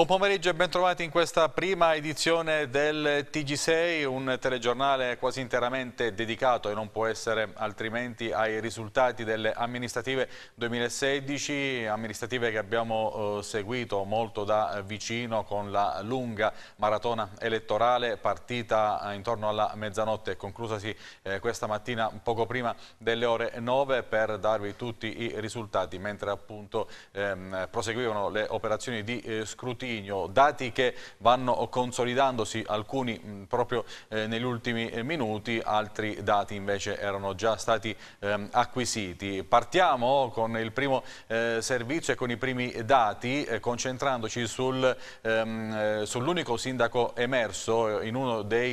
Buon pomeriggio e bentrovati in questa prima edizione del TG6, un telegiornale quasi interamente dedicato e non può essere altrimenti ai risultati delle amministrative 2016, amministrative che abbiamo eh, seguito molto da vicino con la lunga maratona elettorale partita eh, intorno alla mezzanotte e conclusasi eh, questa mattina poco prima delle ore 9 per darvi tutti i risultati mentre appunto ehm, proseguivano le operazioni di eh, scrutinio Mourinho, dati che vanno consolidandosi, alcuni mh, mm, proprio eh, negli ultimi eh, minuti, altri dati invece erano già stati ehm, acquisiti. Partiamo con il primo eh, servizio e con i primi dati, eh, concentrandoci sul, ehm, eh, sull'unico sindaco emerso eh, in uno dei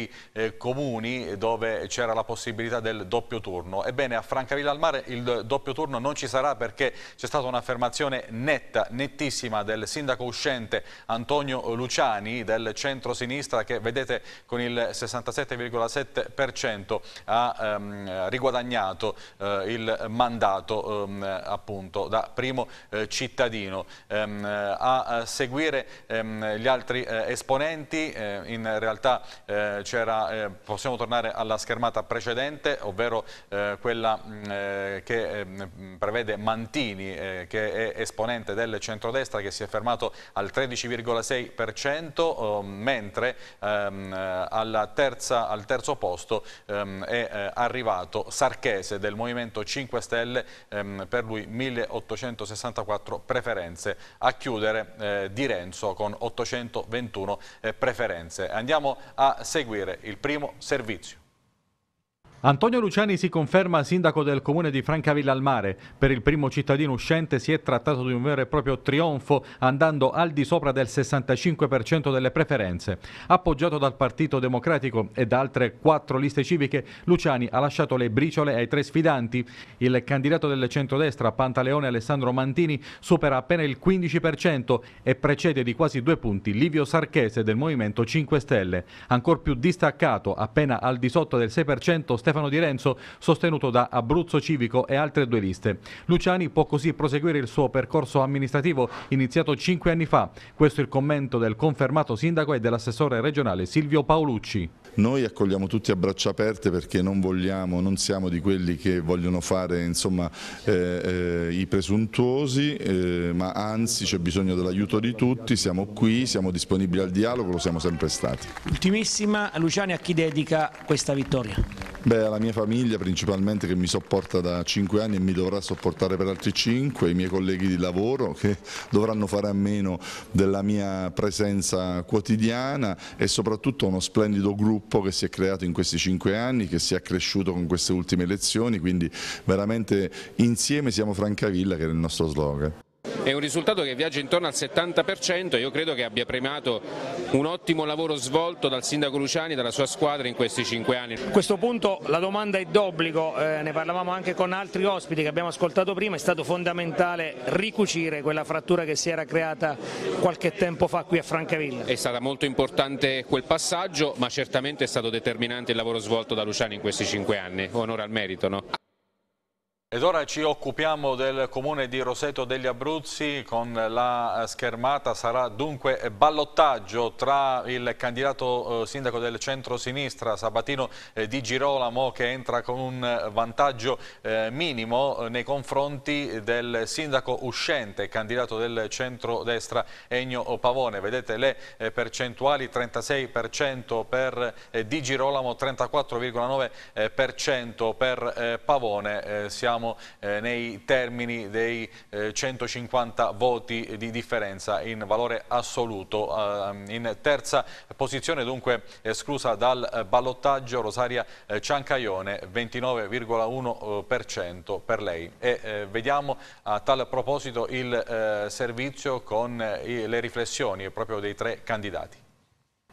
comuni dove c'era la possibilità del doppio turno. Ebbene, a Francavilla al Mare il doppio turno non ci sarà perché c'è stata un'affermazione netta, nettissima del sindaco uscente Antonio Luciani del centro-sinistra che vedete con il 67,7% ha ehm, riguadagnato eh, il mandato ehm, appunto da primo eh, cittadino. Ehm, a seguire ehm, gli altri eh, esponenti, eh, in realtà eh, c'era, eh, possiamo tornare alla schermata precedente, ovvero quella mm, che ehm, prevede Mantini che è esponente del centrodestra che si è fermato al 13,5%. 4,6%, ehm, mentre ehm, terza, al terzo posto ehm, è eh, arrivato Sarchese del Movimento 5 Stelle, ehm, per lui 1864 preferenze, a chiudere eh, Di Renzo con 821 eh, preferenze. Andiamo a seguire il primo servizio. Antonio Luciani si conferma sindaco del comune di Francavilla al Mare. Per il primo cittadino uscente si è trattato di un vero e proprio trionfo, andando al di sopra del 65% delle preferenze. Appoggiato dal Partito Democratico e da altre quattro liste civiche, Luciani ha lasciato le briciole ai tre sfidanti. Il candidato del centrodestra, Pantaleone Alessandro Mantini, supera appena il 15% e precede di quasi due punti Livio Sarchese del Movimento 5 Stelle. Ancor più distaccato, appena al di sotto del 6%, Stefano Stefano Di Renzo, sostenuto da Abruzzo Civico e altre due liste. Luciani può così proseguire il suo percorso amministrativo iniziato cinque anni fa. Questo è il commento del confermato sindaco e dell'assessore regionale Silvio Paolucci. Noi accogliamo tutti a braccia aperte perché non vogliamo, non siamo di quelli che vogliono fare insomma, eh, eh, i presuntuosi, eh, ma anzi c'è bisogno dell'aiuto di tutti, siamo qui, siamo disponibili al dialogo, lo siamo sempre stati. Ultimissima, Luciani a chi dedica questa vittoria? Beh, grazie alla mia famiglia principalmente che mi sopporta da 5 anni e mi dovrà sopportare per altri 5, i miei colleghi di lavoro che dovranno fare a meno della mia presenza quotidiana e soprattutto uno splendido gruppo che si è creato in questi 5 anni, che si è cresciuto con queste ultime elezioni, quindi veramente insieme siamo Francavilla che è il nostro slogan. È un risultato che viaggia intorno al 70%, io credo che abbia premiato un ottimo lavoro svolto dal sindaco Luciani e dalla sua squadra in questi cinque anni. A questo punto la domanda è d'obbligo, eh, ne parlavamo anche con altri ospiti che abbiamo ascoltato prima, è stato fondamentale ricucire quella frattura che si era creata qualche tempo fa qui a Francavilla. È stato molto importante quel passaggio ma certamente è stato determinante il lavoro svolto da Luciani in questi cinque anni, onore al merito. No? Ed ora ci occupiamo del comune di Roseto degli Abruzzi con la eh, schermata sarà dunque ballottaggio tra il candidato eh, sindaco del centro-sinistra Sabatino eh, Di Girolamo che entra con un vantaggio minimo nei confronti del sindaco uscente candidato del centro-destra Ennio Pavone. Vedete le percentuali 36% per Di Girolamo, 34,9% per Pavone. Siamo siamo eh, nei termini dei eh, 150 voti di differenza in valore assoluto. Ehm, in terza posizione dunque esclusa dal eh, ballottaggio Rosaria eh, Ciancaione 29,1% eh, per lei. E, vediamo a tal proposito il servizio con i, le riflessioni proprio dei tre candidati.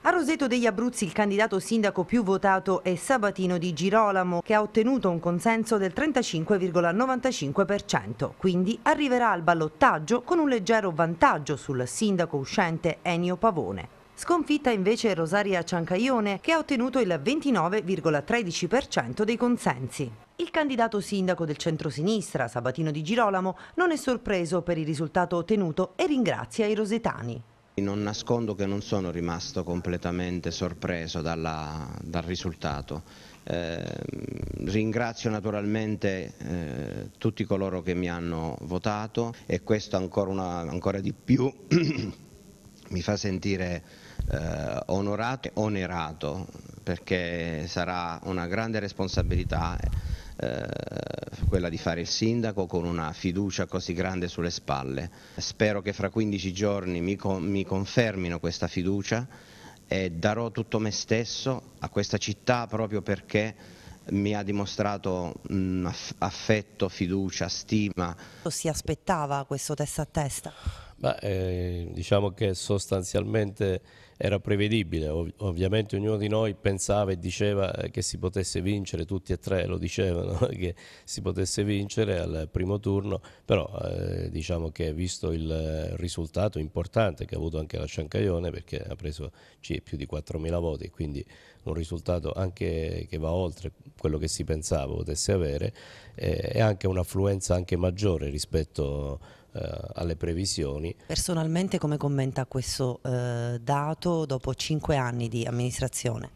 A Roseto degli Abruzzi il candidato sindaco più votato è Sabatino di Girolamo che ha ottenuto un consenso del 35,95%, quindi arriverà al ballottaggio con un leggero vantaggio sul sindaco uscente Ennio Pavone. Sconfitta invece Rosaria Ciancaione che ha ottenuto il 29,13% dei consensi. Il candidato sindaco del centrosinistra, Sabatino Di Girolamo, non è sorpreso per il risultato ottenuto e ringrazia i rosetani. Non nascondo che non sono rimasto completamente sorpreso dalla, dal risultato. Eh, ringrazio naturalmente eh, tutti coloro che mi hanno votato e questo ancora, una, ancora di più mi fa sentire eh, onorato e onerato perché sarà una grande responsabilità. Eh, quella di fare il sindaco con una fiducia così grande sulle spalle. Spero che fra 15 giorni mi, con, mi confermino questa fiducia e darò tutto me stesso a questa città proprio perché mi ha dimostrato mh, mm, affetto, fiducia, stima. Si aspettava questo testa a testa? Beh, eh, diciamo che sostanzialmente era prevedibile, Ov- ovviamente ognuno di noi pensava e diceva eh, che si potesse vincere, tutti e tre lo dicevano che si potesse vincere al primo turno, però eh, diciamo che visto il risultato importante che ha avuto anche la Ciancaione perché ha preso più di 4.000 voti, quindi un risultato anche che va oltre quello che si pensava potesse avere eh, e anche un'affluenza maggiore rispetto a eh, alle previsioni. Personalmente come commenta questo eh, dato dopo cinque anni di amministrazione?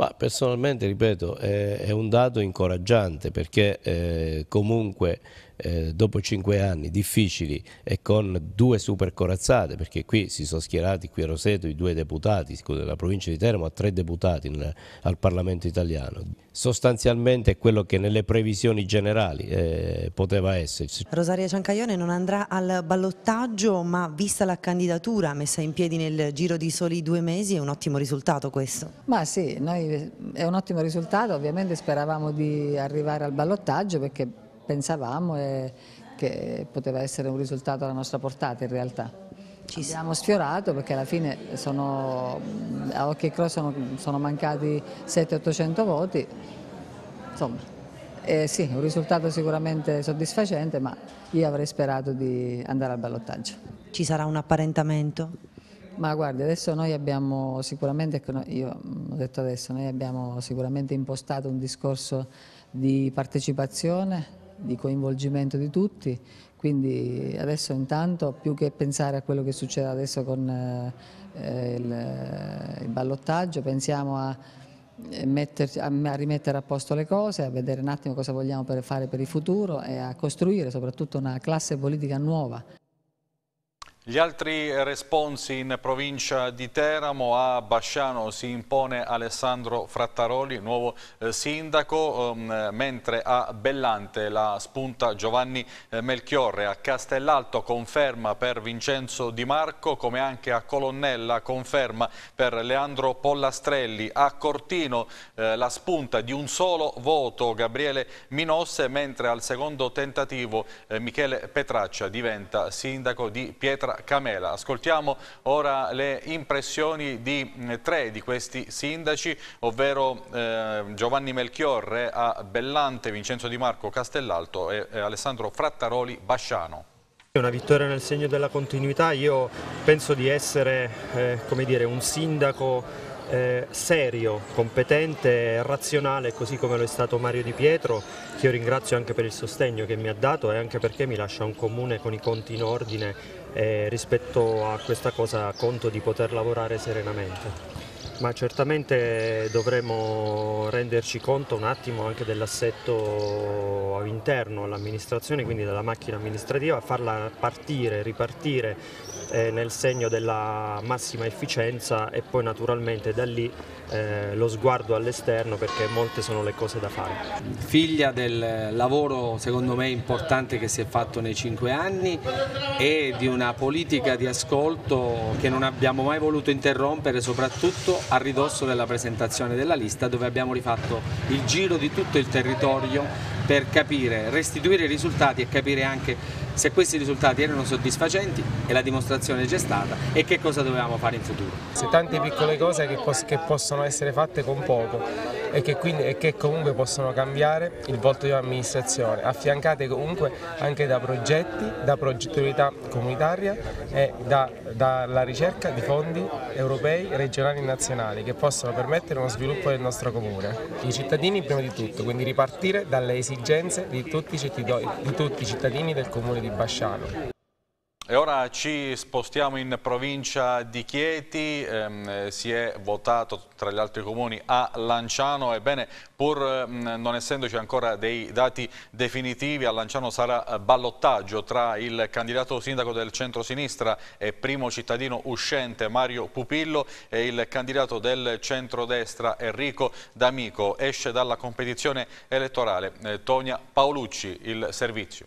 Ma personalmente, ripeto, è, un dato incoraggiante perché eh, comunque eh, dopo cinque anni difficili e con due super corazzate, perché qui si sono schierati qui a Roseto i due deputati, della provincia di Teramo a tre deputati in, al Parlamento italiano. Sostanzialmente è quello che nelle previsioni generali eh, poteva esserci. Rosaria Ciancaglione non andrà al ballottaggio, ma vista la candidatura messa in piedi nel giro di soli due mesi è un ottimo risultato questo. Ma sì, noi è un ottimo risultato, ovviamente speravamo di arrivare al ballottaggio perché pensavamo eh, che poteva essere un risultato alla nostra portata in realtà. Ci siamo sfiorati perché alla fine sono, mm, a occhio e croce sono, sono mancati 700-800 voti, insomma eh sì, un risultato sicuramente soddisfacente ma io avrei sperato di andare al ballottaggio. Ci sarà un apparentamento? Ma guardi, adesso noi abbiamo sicuramente, ecco, io mm, ho detto adesso, noi abbiamo sicuramente impostato un discorso di partecipazione, di coinvolgimento di tutti, quindi adesso intanto più che pensare a quello che succede adesso con eh, il, eh, il ballottaggio, pensiamo a, eh, metterci, a, a rimettere a posto le cose, a vedere un attimo cosa vogliamo per fare per il futuro e a costruire soprattutto una classe politica nuova. Gli altri responsi in provincia di Teramo, a Basciano si impone Alessandro Frattaroli, nuovo eh, sindaco, ehm, mentre a Bellante la spunta Giovanni eh, Melchiorre, a Castellalto conferma per Vincenzo Di Marco, come anche a Colonnella conferma per Leandro Pollastrelli, a Cortino eh, la spunta di un solo voto Gabriele Minosse, mentre al secondo tentativo Michele Petraccia diventa sindaco di Pietra Sandra Camela. Ascoltiamo ora le impressioni di mm, tre di questi sindaci, ovvero eh, Giovanni Melchiorre a Bellante, Vincenzo Di Marco Castellalto e, e Alessandro Frattaroli Basciano. Una vittoria nel segno della continuità, io penso di essere eh, dire, un sindaco eh, serio, competente, razionale, così come lo è stato Mario Di Pietro, che io ringrazio anche per il sostegno che mi ha dato e anche perché mi lascia un comune con i conti in ordine e eh, rispetto a questa cosa conto di poter lavorare serenamente. Ma certamente dovremo renderci conto un attimo anche dell'assetto interno all'amministrazione, quindi della macchina amministrativa, farla partire, ripartire eh, nel segno della massima efficienza e poi naturalmente da lì eh, lo sguardo all'esterno perché molte sono le cose da fare. Figlia del lavoro secondo me importante che si è fatto nei cinque anni e di una politica di ascolto che non abbiamo mai voluto interrompere soprattutto a ridosso della presentazione della lista dove abbiamo rifatto il giro di tutto il territorio per capire, restituire i risultati e capire anche se questi risultati erano soddisfacenti e la dimostrazione c'è stata e che cosa dovevamo fare in futuro. Se tante piccole cose che, che possono essere fatte con poco e che, quindi, e che comunque possono cambiare il volto di un'amministrazione, affiancate comunque anche da progetti, da progettualità comunitaria e da, dalla ricerca di fondi europei, regionali e nazionali che possono permettere uno sviluppo del nostro comune. I cittadini prima di tutto, quindi ripartire dalle esigenze di tutti i cittadini del comune di Basciano. E ora ci spostiamo in provincia di Chieti, ehm, eh, si è votato tra gli altri comuni a Lanciano, ebbene pur ehm, non essendoci ancora dei dati definitivi a Lanciano sarà eh, ballottaggio tra il candidato sindaco del centro-sinistra e primo cittadino uscente Mario Pupillo e il candidato del centro-destra Enrico D'Amico. Esce dalla competizione elettorale eh, Tonia Paolucci, il servizio.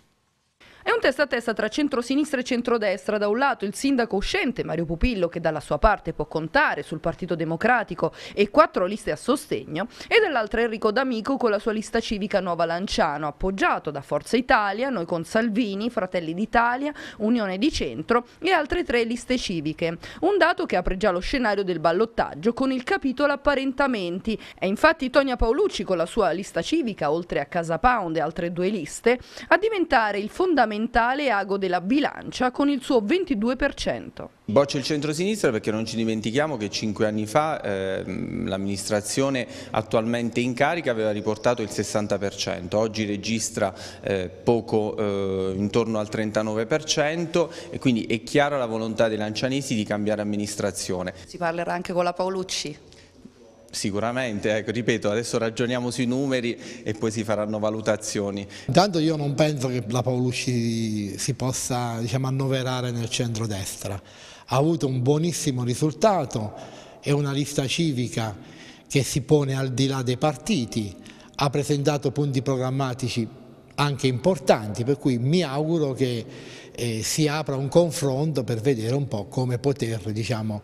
È un testa a testa tra centrosinistra e centrodestra. Da un lato il sindaco uscente Mario Pupillo, che dalla sua parte può contare sul Partito Democratico e quattro liste a sostegno, e dall'altra Enrico D'Amico con la sua lista civica Nuova Lanciano, appoggiato da Forza Italia, Noi con Salvini, Fratelli d'Italia, Unione di Centro e altre tre liste civiche. Un dato che apre già lo scenario del ballottaggio con il capitolo apparentamenti. È infatti Tonia Paolucci con la sua lista civica, oltre a Casa Pound e altre due liste, a diventare il fondamento fondamentale ago della bilancia con il suo 22%. Boccia il centro-sinistra perché non ci dimentichiamo che cinque anni fa eh, l'amministrazione attualmente in carica aveva riportato il 60%, oggi registra eh, poco eh, intorno al 39% e quindi è chiara la volontà dei lancianesi di cambiare amministrazione. Si parlerà anche con la Paolucci? Sicuramente, ecco, ripeto, adesso ragioniamo sui numeri e poi si faranno valutazioni. Intanto io non penso che la Paolucci si possa diciamo, annoverare nel centro-destra. Ha avuto un buonissimo risultato, è una lista civica che si pone al di là dei partiti, ha presentato punti programmatici anche importanti, per cui mi auguro che eh, si apra un confronto per vedere un po' come poter diciamo,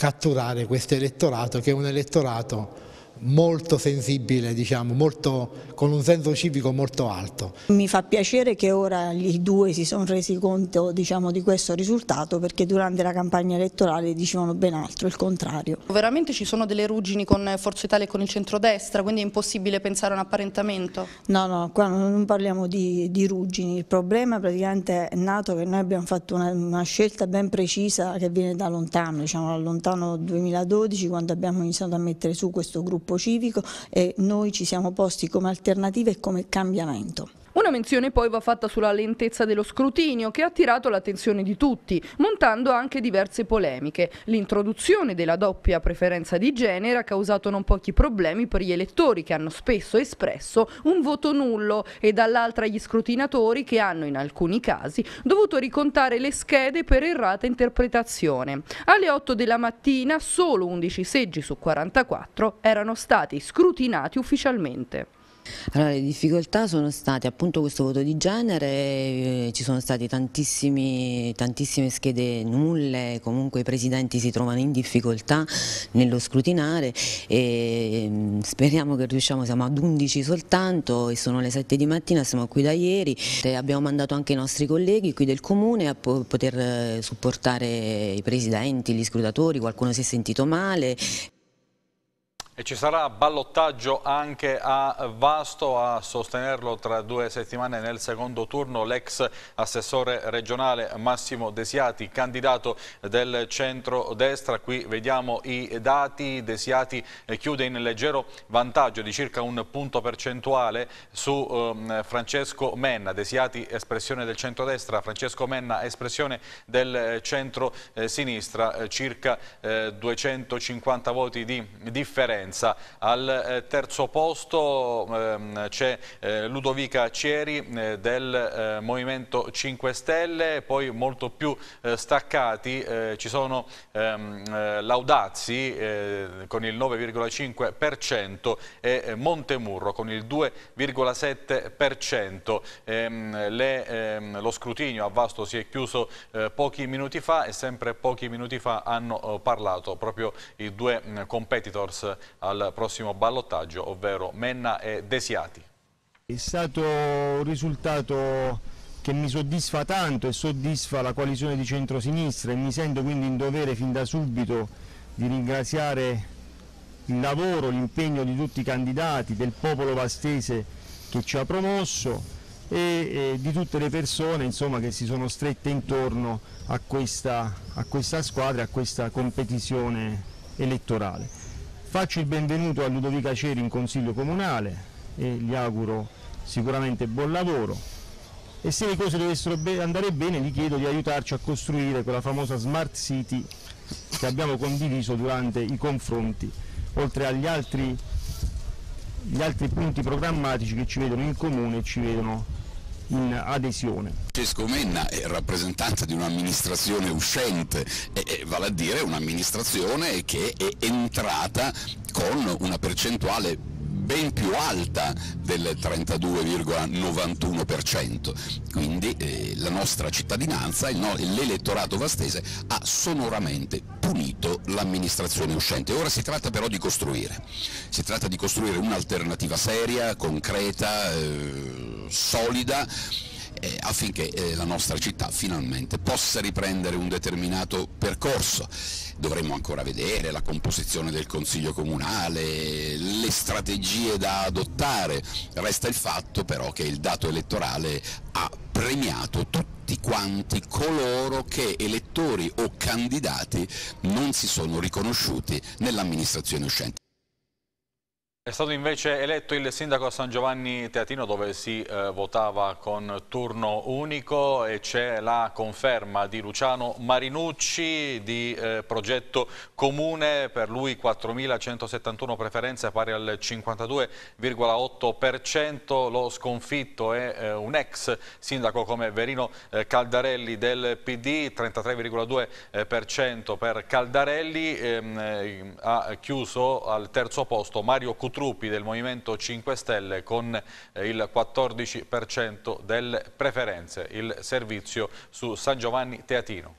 catturare questo elettorato che è un elettorato molto sensibile, diciamo, molto, con un senso civico molto alto. Mi fa piacere che ora i due si sono resi conto diciamo, di questo risultato perché durante la campagna elettorale dicevano ben altro, il contrario. Veramente ci sono delle ruggini con Forza Italia e con il centrodestra, quindi è impossibile pensare a un apparentamento? No, no, qua non parliamo di, di ruggini, il problema praticamente è nato che noi abbiamo fatto una, una scelta ben precisa che viene da lontano, diciamo da lontano 2012 quando abbiamo iniziato a mettere su questo gruppo corpo civico e noi ci siamo posti come alternativa e come cambiamento. Una menzione poi va fatta sulla lentezza dello scrutinio che ha attirato l'attenzione di tutti, montando anche diverse polemiche. L'introduzione della doppia preferenza di genere ha causato non pochi problemi per gli elettori che hanno spesso espresso un voto nullo e dall'altra gli scrutinatori che hanno in alcuni casi dovuto ricontare le schede per errata interpretazione. Alle 8 della mattina solo 11 seggi su 44 erano stati scrutinati ufficialmente. Allora, le difficoltà sono state appunto questo voto di genere, eh, ci sono state tantissime schede nulle, comunque i presidenti si trovano in difficoltà nello scrutinare e mm, speriamo che riusciamo, siamo ad 11 soltanto e sono le 7 di mattina, siamo qui da ieri, e eh, abbiamo mandato anche i nostri colleghi qui del comune a po poter eh, supportare i presidenti, gli scrutatori, qualcuno si è sentito male. E ci sarà ballottaggio anche a Vasto a sostenerlo tra due settimane nel secondo turno l'ex assessore regionale Massimo Desiati, candidato del centro-destra. Qui vediamo i dati, Desiati eh, chiude in leggero vantaggio di circa un punto percentuale su ehm, Francesco Menna. Desiati espressione del centro-destra, Francesco Menna espressione del eh, centro-sinistra, eh, circa 250 voti di differenza differenza. Al eh, terzo posto ehm, c'è eh, Ludovica Cieri eh, del eh, Movimento 5 Stelle, poi molto più eh, staccati eh, ci sono ehm, Laudazzi con il 9,5% e Montemurro con il 2,7%. Ehm, ehm, lo scrutinio a Vasto si è chiuso pochi minuti fa e sempre pochi minuti fa hanno parlato proprio i due mm, competitors al prossimo ballottaggio, ovvero Menna e Desiati. È stato un risultato che mi soddisfa tanto e soddisfa la coalizione di centrosinistra e mi sento quindi in dovere fin da subito di ringraziare il lavoro, l'impegno di tutti i candidati, del popolo vastese che ci ha promosso e, di tutte le persone insomma, che si sono strette intorno a questa, a questa squadra, a questa competizione elettorale. Faccio il benvenuto a Ludovica Ceri in Consiglio Comunale e gli auguro sicuramente buon lavoro e se le cose dovessero andare bene gli chiedo di aiutarci a costruire quella famosa Smart City che abbiamo condiviso durante i confronti, oltre agli altri, altri punti programmatici che ci vedono in comune e ci vedono in adesione. Francesco Menna è rappresentante di un'amministrazione uscente, vale a dire un'amministrazione che è entrata con una percentuale ben più alta del 32,91%. Quindi eh, la nostra cittadinanza e no, l'elettorato vastese ha sonoramente punito l'amministrazione uscente. Ora si tratta però di costruire, si tratta di costruire un'alternativa seria, concreta, eh, solida eh, affinché eh, la nostra città finalmente possa riprendere un determinato percorso. Dovremmo ancora vedere la composizione del Consiglio Comunale, le strategie da adottare, resta il fatto però che il dato elettorale ha premiato tutti quanti coloro che elettori o candidati non si sono riconosciuti nell'amministrazione uscente. È stato invece eletto il sindaco a San Giovanni Teatino dove si eh, votava con turno unico e c'è la conferma di Luciano Marinucci di eh, progetto comune, per lui 4.171 preferenze pari al 52,8%, lo sconfitto è eh, un ex sindaco come Verino eh, Caldarelli del PD, 33,2% eh, per Caldarelli, ehm, eh, ha chiuso al terzo posto Mario Cutru Truppi del Movimento 5 Stelle con eh, il 14% delle preferenze. Il servizio su San Giovanni Teatino.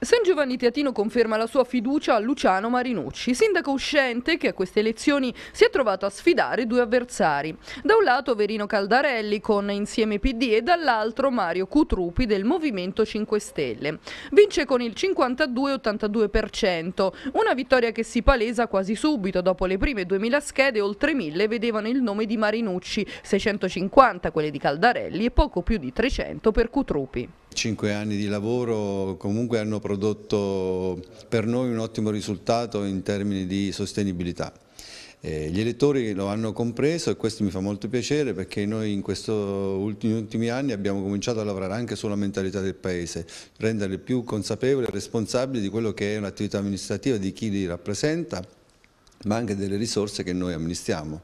San Giovanni Teatino conferma la sua fiducia a Luciano Marinucci, sindaco uscente che a queste elezioni si è trovato a sfidare due avversari. Da un lato Verino Caldarelli con Insieme PD e dall'altro Mario Cutrupi del Movimento 5 Stelle. Vince con il 52-82%, una vittoria che si palesa quasi subito. Dopo le prime 2000 schede oltre 1000 vedevano il nome di Marinucci, 650 quelle di Caldarelli e poco più di 300 per Cutrupi. Cinque anni di lavoro comunque hanno prodotto per noi un ottimo risultato in termini di sostenibilità. Eh, gli elettori lo hanno compreso e questo mi fa molto piacere perché noi in questi ultimi, ultimi, anni abbiamo cominciato a lavorare anche sulla mentalità del Paese, rendere più consapevoli e responsabili di quello che è un'attività amministrativa, di chi li rappresenta, ma anche delle risorse che noi amministriamo.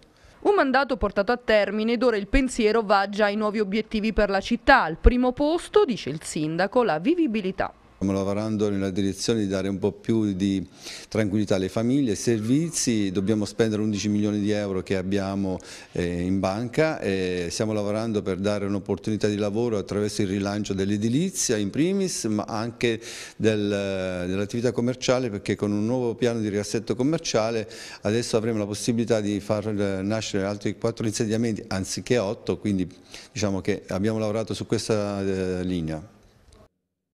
Un mandato portato a termine ed ora il pensiero va già ai nuovi obiettivi per la città. Al primo posto, dice il sindaco, la vivibilità. Stiamo lavorando nella direzione di dare un po' più di tranquillità alle famiglie, ai servizi, dobbiamo spendere 11 milioni di euro che abbiamo eh, in banca e stiamo lavorando per dare un'opportunità di lavoro attraverso il rilancio dell'edilizia in primis ma anche del, dell'attività commerciale perché con un nuovo piano di riassetto commerciale adesso avremo la possibilità di far eh, nascere altri quattro insediamenti anziché otto, quindi diciamo che abbiamo lavorato su questa eh, linea.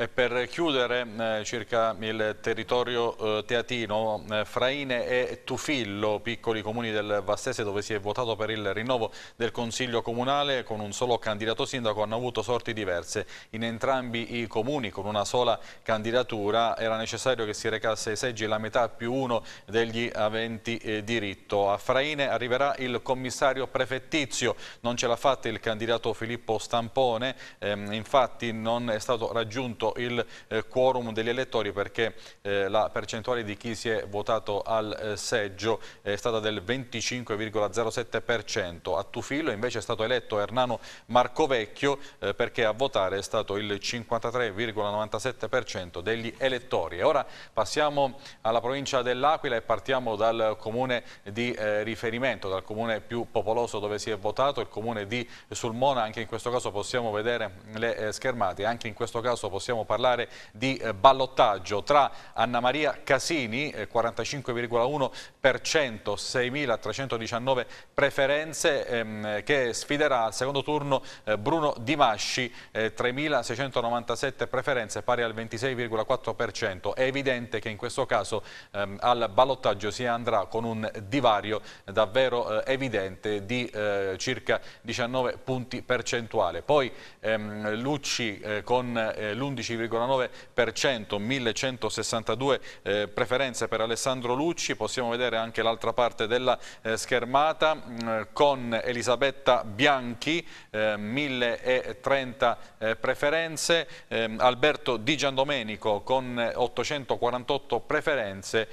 E per chiudere eh, circa il territorio eh, teatino, eh, Fraine e Tufillo, piccoli comuni del Vastese dove si è votato per il rinnovo del Consiglio Comunale con un solo candidato sindaco, hanno avuto sorti diverse. In entrambi i comuni con una sola candidatura era necessario che si recasse ai seggi la metà più uno degli aventi eh, diritto. A Fraine arriverà il commissario prefettizio, non ce l'ha fatta il candidato Filippo Stampone, ehm, infatti non è stato raggiunto il eh, quorum degli elettori perché eh, la percentuale di chi si è votato al eh, seggio è stata del 25,07%. A Tufillo invece è stato eletto Ernano Marcovecchio eh, perché a votare è stato il 53,97% degli elettori. E ora passiamo alla provincia dell'Aquila e partiamo dal comune di eh, riferimento, dal comune più popoloso dove si è votato, il comune di Sulmona. Anche in questo caso possiamo vedere le eh, schermate, anche in questo caso possiamo vogliamo parlare di eh, ballottaggio tra Anna Maria Casini, 45,1%, eh, 6.319 preferenze, ehm, che sfiderà al secondo turno eh, Bruno Di Masci, 3.697 preferenze, pari al 26,4%. È evidente che in questo caso ehm, al ballottaggio si andrà con un divario davvero eh, evidente di eh, circa 19 punti percentuali. Poi ehm, Lucci eh, con l'11 16,9%, 1162 eh, preferenze per Alessandro Lucci, possiamo vedere anche l'altra parte della eh, schermata mh, mm, con Elisabetta Bianchi, 1030 eh, eh, preferenze, ehm, Alberto Di Giandomenico con 848 eh, preferenze,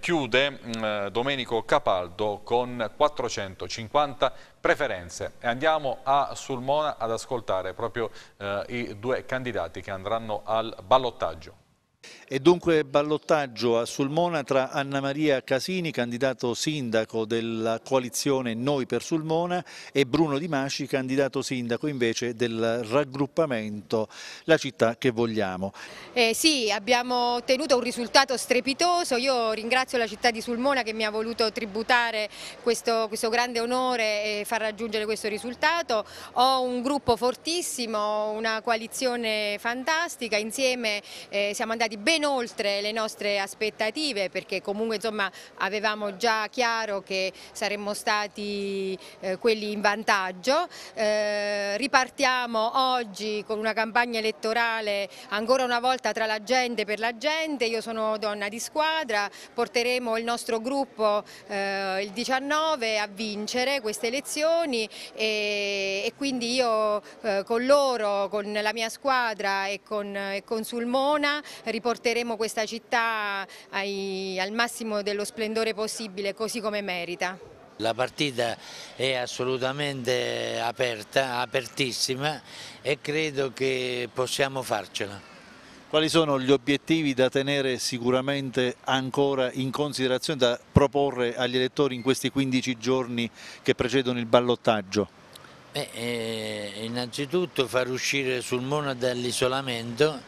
chiude mm, Domenico Capaldo con 450 preferenze preferenze. E andiamo a Sulmona ad ascoltare proprio eh, i due candidati che andranno al ballottaggio. E dunque ballottaggio a Sulmona tra Anna Maria Casini, candidato sindaco della coalizione Noi per Sulmona, e Bruno Di Masci, candidato sindaco invece del raggruppamento La città che vogliamo. Eh sì, abbiamo ottenuto un risultato strepitoso, io ringrazio la città di Sulmona che mi ha voluto tributare questo, questo grande onore e far raggiungere questo risultato. Ho un gruppo fortissimo, una coalizione fantastica, insieme eh, siamo andati ben oltre le nostre aspettative perché comunque insomma, avevamo già chiaro che saremmo stati eh, quelli in vantaggio. Eh, ripartiamo oggi con una campagna elettorale ancora una volta tra la gente per la gente, io sono donna di squadra, porteremo il nostro gruppo eh, il 19 a vincere queste elezioni e, e quindi io eh, con loro, con la mia squadra e con, e con Sulmona riporteremo questa città ai, al massimo dello splendore possibile, così come merita. La partita è assolutamente aperta, apertissima e credo che possiamo farcela. Quali sono gli obiettivi da tenere sicuramente ancora in considerazione, da proporre agli elettori in questi 15 giorni che precedono il ballottaggio? Beh, eh, innanzitutto far uscire sul Mona dall'isolamento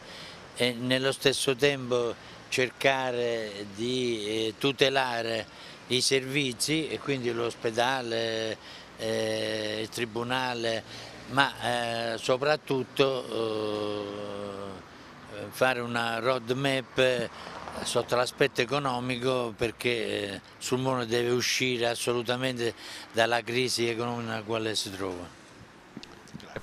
e nello stesso tempo cercare di eh, tutelare i servizi e quindi l'ospedale, eh, il tribunale, ma eh, soprattutto fare una roadmap sotto l'aspetto economico perché sul Sulmone deve uscire assolutamente dalla crisi economica nella quale si trova.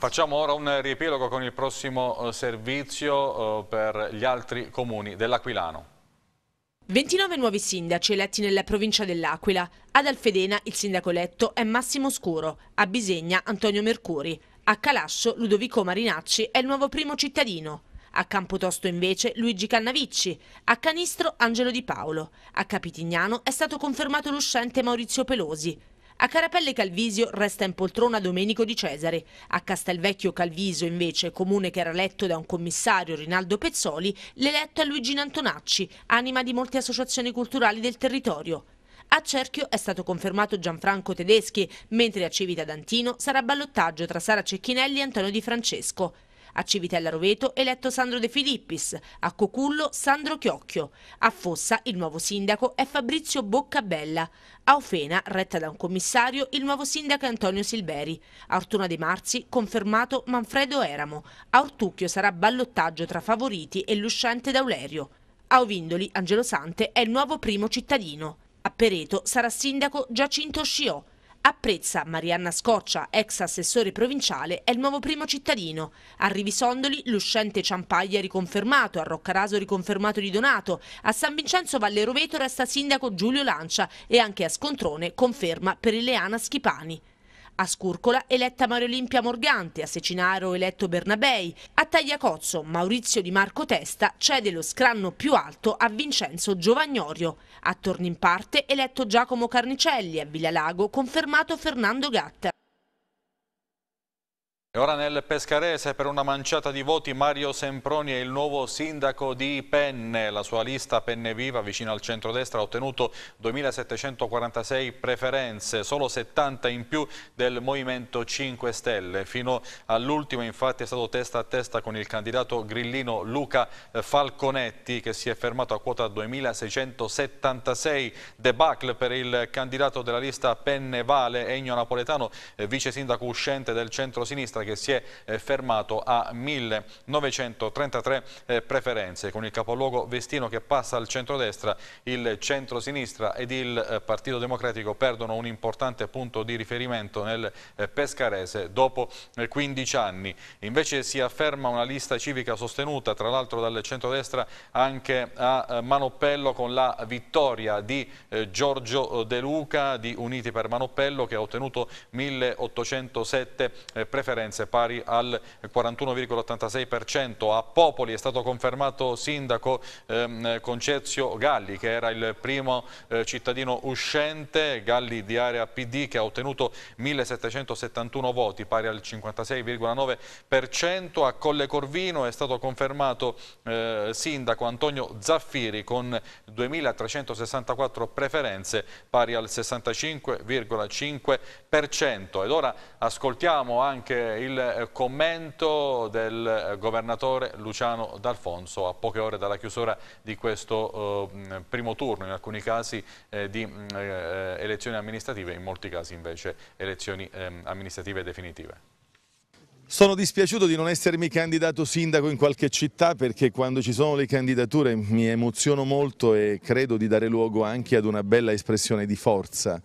Facciamo ora un riepilogo con il prossimo eh, servizio eh, per gli altri comuni dell'Aquilano. 29 nuovi sindaci eletti nella provincia dell'Aquila. Ad Alfedena il sindaco eletto è Massimo Scuro, a Bisegna Antonio Mercuri, a Calascio Ludovico Marinacci è il nuovo primo cittadino. A Campotosto invece Luigi Cannavicci, a Canistro Angelo Di Paolo, a Capitignano è stato confermato l'uscente Maurizio Pelosi. A Carapelle Calvisio resta in poltrona Domenico Di Cesare. A Castelvecchio Calvisio, invece, comune che era letto da un commissario Rinaldo Pezzoli, l'eletto è Luigi Antonacci, anima di molte associazioni culturali del territorio. A Cerchio è stato confermato Gianfranco Tedeschi, mentre a Civita d'Antino sarà ballottaggio tra Sara Cecchinelli e Antonio Di Francesco a Civitella Roveto eletto Sandro De Filippis, a Cocullo Sandro Chiocchio, a Fossa il nuovo sindaco è Fabrizio Boccabella, a Ofena, retta da un commissario, il nuovo sindaco è Antonio Silberi, a Ortona De Marzi confermato Manfredo Eramo, a Ortucchio sarà ballottaggio tra favoriti e l'uscente Daulerio. A Ovindoli, Angelo Sante è il nuovo primo cittadino. A Pereto sarà sindaco Giacinto Sciò. Apprezza Marianna Scoccia, ex assessore provinciale, è il nuovo primo cittadino. A Rivisondoli l'uscente Ciampaglia riconfermato, a Roccaraso riconfermato di Donato, a San Vincenzo Valle Roveto resta sindaco Giulio Lancia e anche a Scontrone conferma per Ileana Schipani. A Scurcola eletta Mario Olimpia Morganti, a Secinaro eletto Bernabei, a Tagliacozzo Maurizio Di Marco Testa cede lo scranno più alto a Vincenzo Giovagnorio, a Tornimparte eletto Giacomo Carnicelli, a Villa Lago confermato Fernando Gatta ora nel Pescarese per una manciata di voti Mario Semproni è il nuovo sindaco di Penne. La sua lista Penne Viva vicino al centrodestra ha ottenuto 2.746 preferenze, solo 70 in più del Movimento 5 Stelle. Fino all'ultimo infatti è stato testa a testa con il candidato grillino Luca Falconetti che si è fermato a quota 2.676. Debacle per il candidato della lista Penne Vale, Egno Napoletano, vice sindaco uscente del centro-sinistra che si è eh, fermato a 1933 eh, preferenze, con il capoluogo Vestino che passa al centrodestra, il centrosinistra ed il eh, Partito Democratico perdono un importante punto di riferimento nel Pescarese dopo 15 anni. Invece si afferma una lista civica sostenuta tra l'altro dal centrodestra anche a Manoppello con la vittoria di Giorgio De Luca di Uniti per Manoppello che ha ottenuto 1807 preferenze presenze pari al 41,86%. A Popoli è stato confermato sindaco ehm, Concezio Galli che era il primo eh, cittadino uscente, Galli di area PD che ha ottenuto 1771 voti pari al 56,9%. A Colle Corvino è stato confermato eh, sindaco Antonio Zaffiri con 2364 preferenze pari al 65,5%. Ed ora ascoltiamo anche il il eh, commento del eh, governatore Luciano D'Alfonso a poche ore dalla chiusura di questo eh, primo turno, in alcuni casi di elezioni amministrative, in molti casi invece elezioni ehm, amministrative definitive. Sono dispiaciuto di non essermi candidato sindaco in qualche città perché quando ci sono le candidature mi emoziono molto e credo di dare luogo anche ad una bella espressione di forza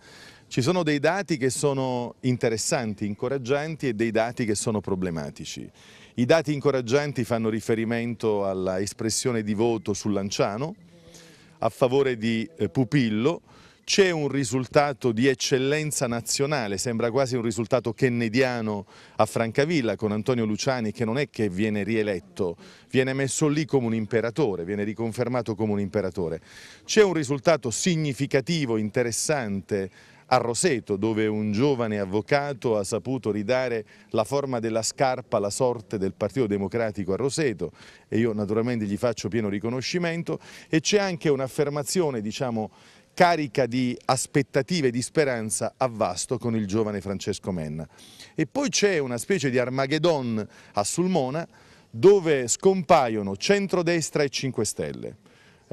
ci sono dei dati che sono interessanti, incoraggianti e dei dati che sono problematici. I dati incoraggianti fanno riferimento all'espressione di voto su Lanciano, a favore di eh, Pupillo, c'è un risultato di eccellenza nazionale, sembra quasi un risultato kennediano a Francavilla con Antonio Luciani che non è che viene rieletto, viene messo lì come un imperatore, viene riconfermato come un imperatore. C'è un risultato significativo, interessante, a Roseto, dove un giovane avvocato ha saputo ridare la forma della scarpa alla sorte del Partito Democratico a Roseto e io naturalmente gli faccio pieno riconoscimento e c'è anche un'affermazione, diciamo, carica di aspettative e di speranza a vasto con il giovane Francesco Menna. E poi c'è una specie di Armageddon a Sulmona dove scompaiono centrodestra e 5 Stelle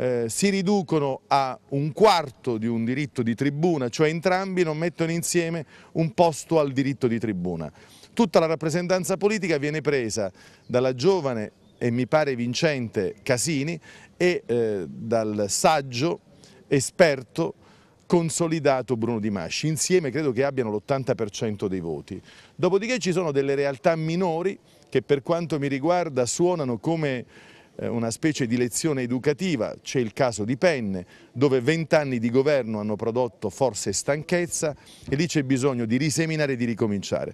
eh, si riducono a un quarto di un diritto di tribuna, cioè entrambi non mettono insieme un posto al diritto di tribuna. Tutta la rappresentanza politica viene presa dalla giovane e mi pare vincente Casini e eh, dal saggio esperto consolidato Bruno Di Masci, insieme credo che abbiano l'80% dei voti. Dopodiché ci sono delle realtà minori che per quanto mi riguarda suonano come eh, una specie di lezione educativa, c'è il caso di Penne, dove vent'anni di governo hanno prodotto forse stanchezza e lì c'è bisogno di riseminare e di ricominciare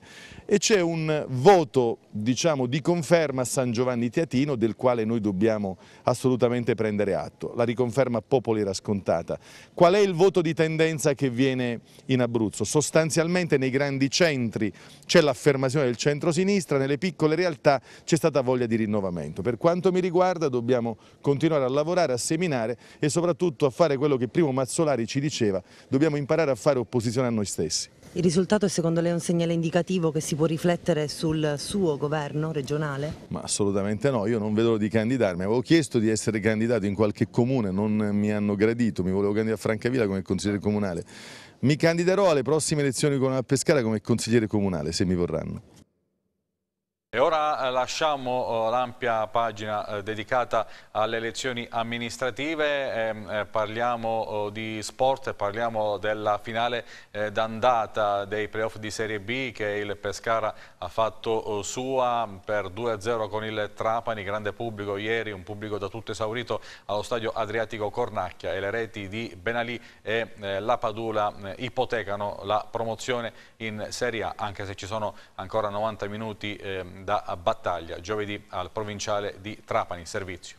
e c'è un voto diciamo, di conferma a San Giovanni Teatino del quale noi dobbiamo assolutamente prendere atto. La riconferma Popoli era scontata. Qual è il voto di tendenza che viene in Abruzzo? Sostanzialmente nei grandi centri c'è l'affermazione del centro-sinistra, nelle piccole realtà c'è stata voglia di rinnovamento. Per quanto mi riguarda dobbiamo continuare a lavorare, a seminare e soprattutto a fare quello che primo Mazzolari ci diceva, dobbiamo imparare a fare opposizione a noi stessi. Il risultato è secondo lei un segnale indicativo che si può riflettere sul suo governo regionale? Ma assolutamente no, io non vedo l'ora di candidarmi, avevo chiesto di essere candidato in qualche comune, non mi hanno gradito, mi volevo candidare a Francavilla come consigliere comunale. Mi candiderò alle prossime elezioni con la Pescara come consigliere comunale, se mi vorranno. E ora eh, lasciamo eh, l'ampia pagina eh, dedicata alle elezioni amministrative, ehm, parliamo oh, di sport, parliamo della finale d'andata dei playoff di Serie B che il Pescara ha fatto oh, sua per 2-0 con il Trapani, grande pubblico ieri, un pubblico da tutto esaurito allo stadio Adriatico Cornacchia e le reti di Benalì e la Padula ipotecano la promozione in Serie A, anche se ci sono ancora 90 minuti ehm, da battaglia giovedì al provinciale di Trapani. Servizio.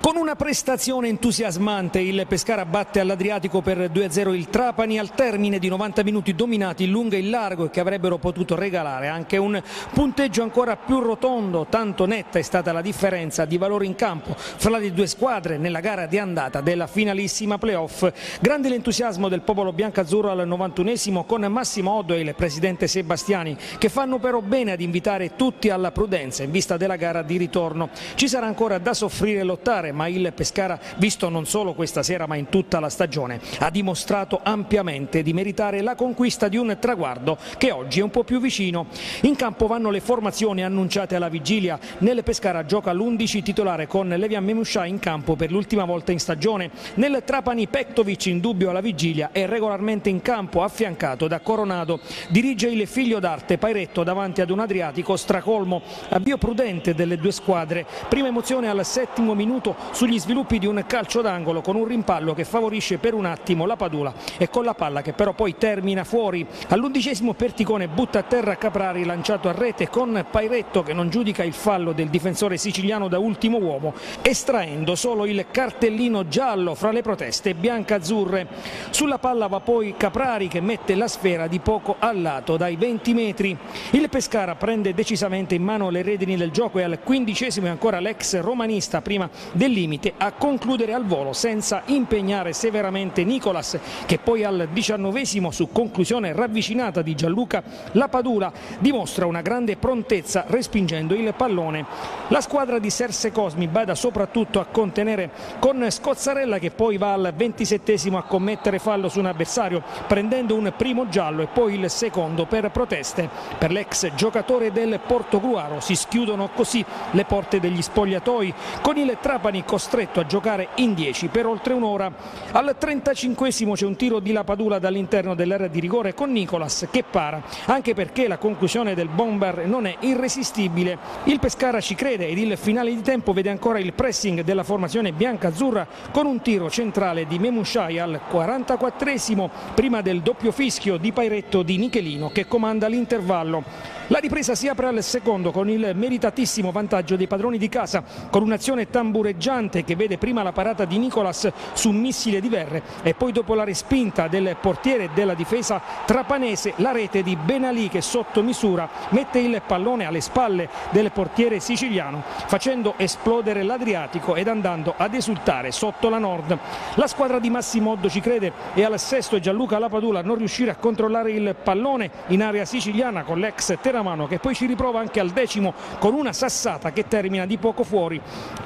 Con una prestazione entusiasmante il Pescara batte all'Adriatico per 2-0 il Trapani al termine di 90 minuti dominati in lungo e in largo e che avrebbero potuto regalare anche un punteggio ancora più rotondo, tanto netta è stata la differenza di valore in campo fra le due squadre nella gara di andata della finalissima playoff. Grande l'entusiasmo del popolo biancazzurro al 91esimo con Massimo Oddo e il presidente Sebastiani che fanno però bene ad invitare tutti alla prudenza in vista della gara di ritorno. Ci sarà ancora da soffrire e lottare ma il Pescara, visto non solo questa sera ma in tutta la stagione, ha dimostrato ampiamente di meritare la conquista di un traguardo che oggi è un po' più vicino. In campo vanno le formazioni annunciate alla vigilia, nel Pescara gioca l'11 titolare con Levian Memuscià in campo per l'ultima volta in stagione, nel Trapani Pektovic in dubbio alla vigilia è regolarmente in campo affiancato da Coronado, dirige il figlio d'arte Pairetto davanti ad un Adriatico stracolmo, avvio prudente delle due squadre, prima emozione al settimo minuto sugli sviluppi di un calcio d'angolo con un rimpallo che favorisce per un attimo la Padula e con la palla che però poi termina fuori. All'undicesimo Perticone butta a terra Caprari lanciato a rete con Pairetto che non giudica il fallo del difensore siciliano da ultimo uomo estraendo solo il cartellino giallo fra le proteste bianca-azzurre. Sulla palla va poi Caprari che mette la sfera di poco a lato dai 20 metri. Il Pescara prende decisamente in mano le redini del gioco e al quindicesimo è ancora l'ex romanista prima del del limite a concludere al volo senza impegnare severamente Nicolas che poi al diciannovesimo su conclusione ravvicinata di Gianluca Lapadula dimostra una grande prontezza respingendo il pallone. La squadra di Serse Cosmi bada soprattutto a contenere con Scozzarella che poi va al ventisettesimo a commettere fallo su un avversario prendendo un primo giallo e poi il secondo per proteste. Per l'ex giocatore del Portogruaro si schiudono così le porte degli spogliatoi con il Trapani Cavani costretto a giocare in 10 per oltre un'ora. Al 35 c'è un tiro di Lapadula dall'interno dell'area di rigore con Nicolas che para, anche perché la conclusione del bomber non è irresistibile. Il Pescara ci crede ed il finale di tempo vede ancora il pressing della formazione bianca-azzurra con un tiro centrale di Memushai al 44 prima del doppio fischio di Pairetto di Nichelino che comanda l'intervallo. La ripresa si apre al secondo con il meritatissimo vantaggio dei padroni di casa con un'azione tambureggiante che vede prima la parata di Nicolas su un missile di Verre e poi dopo la respinta del portiere della difesa trapanese la rete di Benalì che sotto misura mette il pallone alle spalle del portiere siciliano facendo esplodere l'Adriatico ed andando ad esultare sotto la Nord. La squadra di Massimo Oddo ci crede e al sesto Gianluca Lapadula non riuscire a controllare il pallone in area siciliana con l'ex terreno Ceramano che poi ci riprova anche al decimo con una sassata che termina di poco fuori.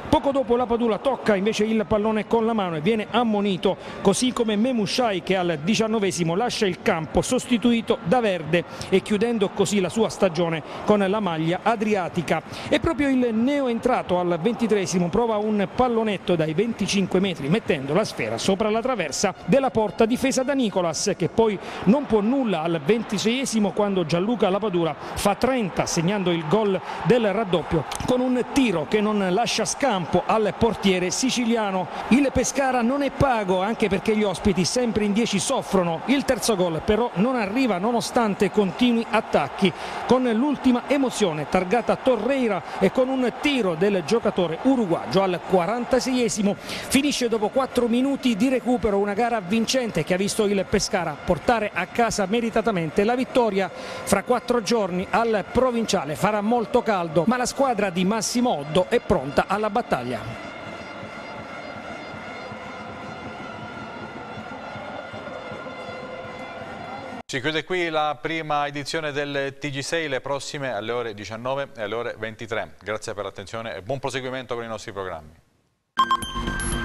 Poco dopo la Padula tocca invece il pallone con la mano e viene ammonito, così come Memushai che al diciannovesimo lascia il campo sostituito da Verde e chiudendo così la sua stagione con la maglia adriatica. E proprio il neo entrato al ventitresimo prova un pallonetto dai 25 metri mettendo la sfera sopra la traversa della porta difesa da Nicolas che poi non può nulla al ventiseiesimo quando Gianluca Lapadura fa 30 segnando il gol del raddoppio con un tiro che non lascia scampo al portiere siciliano. Il Pescara non è pago anche perché gli ospiti sempre in 10 soffrono. Il terzo gol però non arriva nonostante continui attacchi con l'ultima emozione targata Torreira e con un tiro del giocatore uruguagio al 46esimo. Finisce dopo 4 minuti di recupero una gara vincente che ha visto il Pescara portare a casa meritatamente la vittoria. Fra 4 giorni al provinciale. Farà molto caldo, ma la squadra di Massimo Oddo è pronta alla battaglia. Si chiude qui la prima edizione del TG6, le prossime alle ore 19 e alle ore 23. Grazie per l'attenzione e buon proseguimento con i nostri programmi.